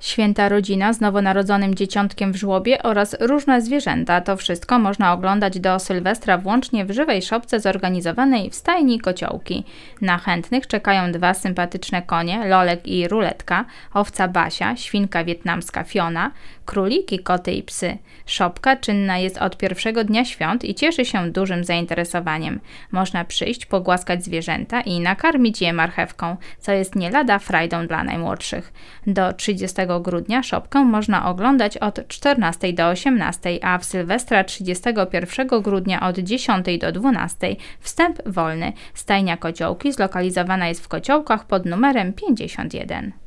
Święta rodzina z nowonarodzonym dzieciątkiem w żłobie oraz różne zwierzęta. To wszystko można oglądać do Sylwestra włącznie w żywej szopce zorganizowanej w stajni kociołki. Na chętnych czekają dwa sympatyczne konie, lolek i ruletka, owca Basia, świnka wietnamska Fiona, króliki, koty i psy. Szopka czynna jest od pierwszego dnia świąt i cieszy się dużym zainteresowaniem. Można przyjść, pogłaskać zwierzęta i nakarmić je marchewką, co jest nie lada frajdą dla najmłodszych. Do 30 grudnia szopkę można oglądać od 14 do 18, a w Sylwestra 31 grudnia od 10 do 12. Wstęp wolny. Stajnia Kociołki zlokalizowana jest w Kociołkach pod numerem 51.